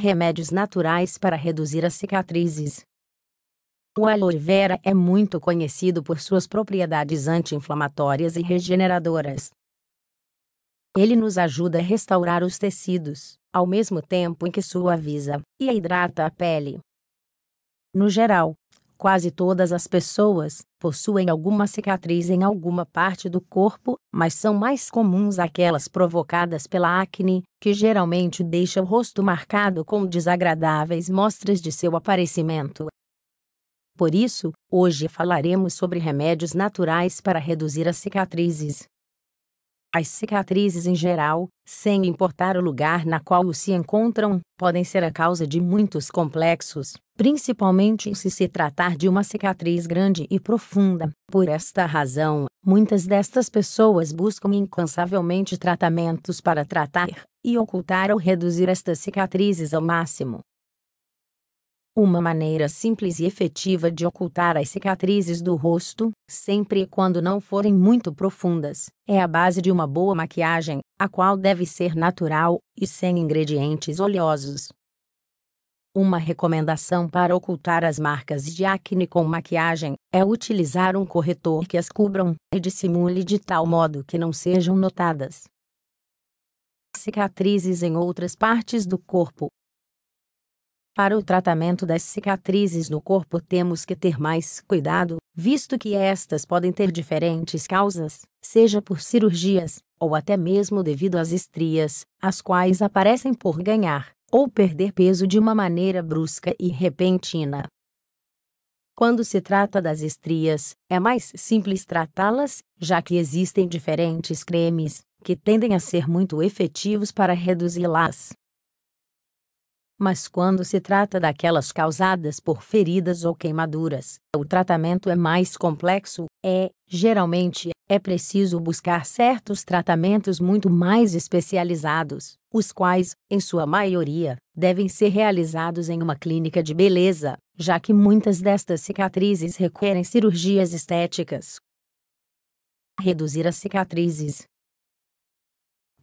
Remédios naturais para reduzir as cicatrizes. O aloe vera é muito conhecido por suas propriedades anti-inflamatórias e regeneradoras. Ele nos ajuda a restaurar os tecidos, ao mesmo tempo em que suaviza e hidrata a pele. No geral, Quase todas as pessoas possuem alguma cicatriz em alguma parte do corpo, mas são mais comuns aquelas provocadas pela acne, que geralmente deixa o rosto marcado com desagradáveis mostras de seu aparecimento. Por isso, hoje falaremos sobre remédios naturais para reduzir as cicatrizes. As cicatrizes em geral, sem importar o lugar na qual se encontram, podem ser a causa de muitos complexos, principalmente se se tratar de uma cicatriz grande e profunda. Por esta razão, muitas destas pessoas buscam incansavelmente tratamentos para tratar e ocultar ou reduzir estas cicatrizes ao máximo. Uma maneira simples e efetiva de ocultar as cicatrizes do rosto, sempre e quando não forem muito profundas, é a base de uma boa maquiagem, a qual deve ser natural e sem ingredientes oleosos. Uma recomendação para ocultar as marcas de acne com maquiagem é utilizar um corretor que as cubram e dissimule de tal modo que não sejam notadas. Cicatrizes em outras partes do corpo para o tratamento das cicatrizes no corpo temos que ter mais cuidado, visto que estas podem ter diferentes causas, seja por cirurgias, ou até mesmo devido às estrias, as quais aparecem por ganhar ou perder peso de uma maneira brusca e repentina. Quando se trata das estrias, é mais simples tratá-las, já que existem diferentes cremes que tendem a ser muito efetivos para reduzi-las mas quando se trata daquelas causadas por feridas ou queimaduras, o tratamento é mais complexo, é, geralmente, é preciso buscar certos tratamentos muito mais especializados, os quais, em sua maioria, devem ser realizados em uma clínica de beleza, já que muitas destas cicatrizes requerem cirurgias estéticas. Reduzir as cicatrizes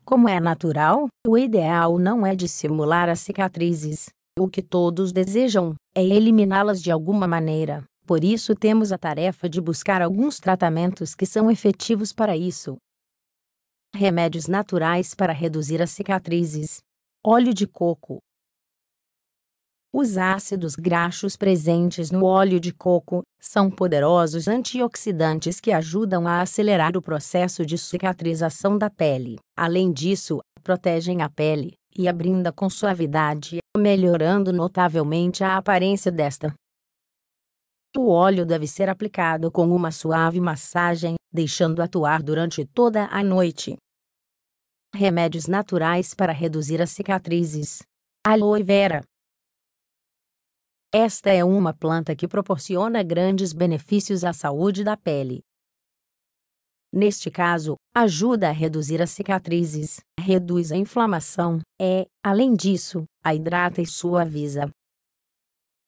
como é natural, o ideal não é dissimular as cicatrizes. O que todos desejam é eliminá-las de alguma maneira. Por isso, temos a tarefa de buscar alguns tratamentos que são efetivos para isso. Remédios naturais para reduzir as cicatrizes: óleo de coco, os ácidos graxos presentes no óleo de coco são poderosos antioxidantes que ajudam a acelerar o processo de cicatrização da pele. Além disso, protegem a pele e a brinda com suavidade, melhorando notavelmente a aparência desta. O óleo deve ser aplicado com uma suave massagem, deixando atuar durante toda a noite. Remédios naturais para reduzir as cicatrizes: aloe vera, esta é uma planta que proporciona grandes benefícios à saúde da pele. Neste caso, ajuda a reduzir as cicatrizes, reduz a inflamação, é, além disso, a hidrata e suaviza.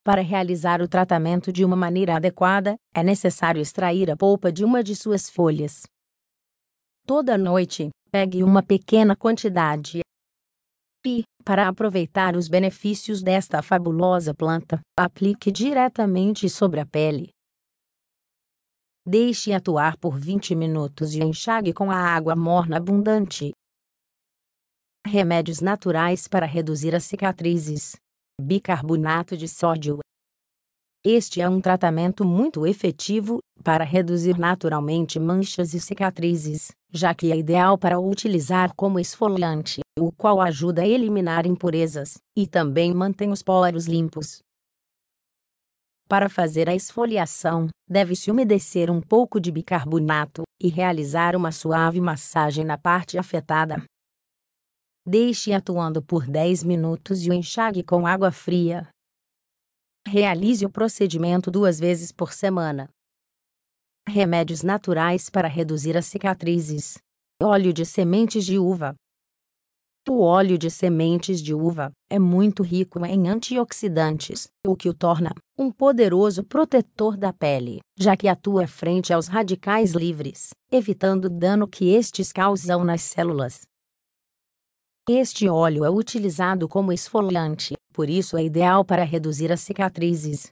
Para realizar o tratamento de uma maneira adequada, é necessário extrair a polpa de uma de suas folhas. Toda noite, pegue uma pequena quantidade. Pi para aproveitar os benefícios desta fabulosa planta, aplique diretamente sobre a pele. Deixe atuar por 20 minutos e enxague com a água morna abundante. Remédios naturais para reduzir as cicatrizes. Bicarbonato de sódio. Este é um tratamento muito efetivo para reduzir naturalmente manchas e cicatrizes, já que é ideal para utilizar como esfoliante o qual ajuda a eliminar impurezas e também mantém os poros limpos. Para fazer a esfoliação, deve-se umedecer um pouco de bicarbonato e realizar uma suave massagem na parte afetada. Deixe atuando por 10 minutos e o enxague com água fria. Realize o procedimento duas vezes por semana. Remédios naturais para reduzir as cicatrizes: óleo de sementes de uva, o óleo de sementes de uva é muito rico em antioxidantes, o que o torna um poderoso protetor da pele, já que atua frente aos radicais livres, evitando o dano que estes causam nas células. Este óleo é utilizado como esfoliante, por isso é ideal para reduzir as cicatrizes,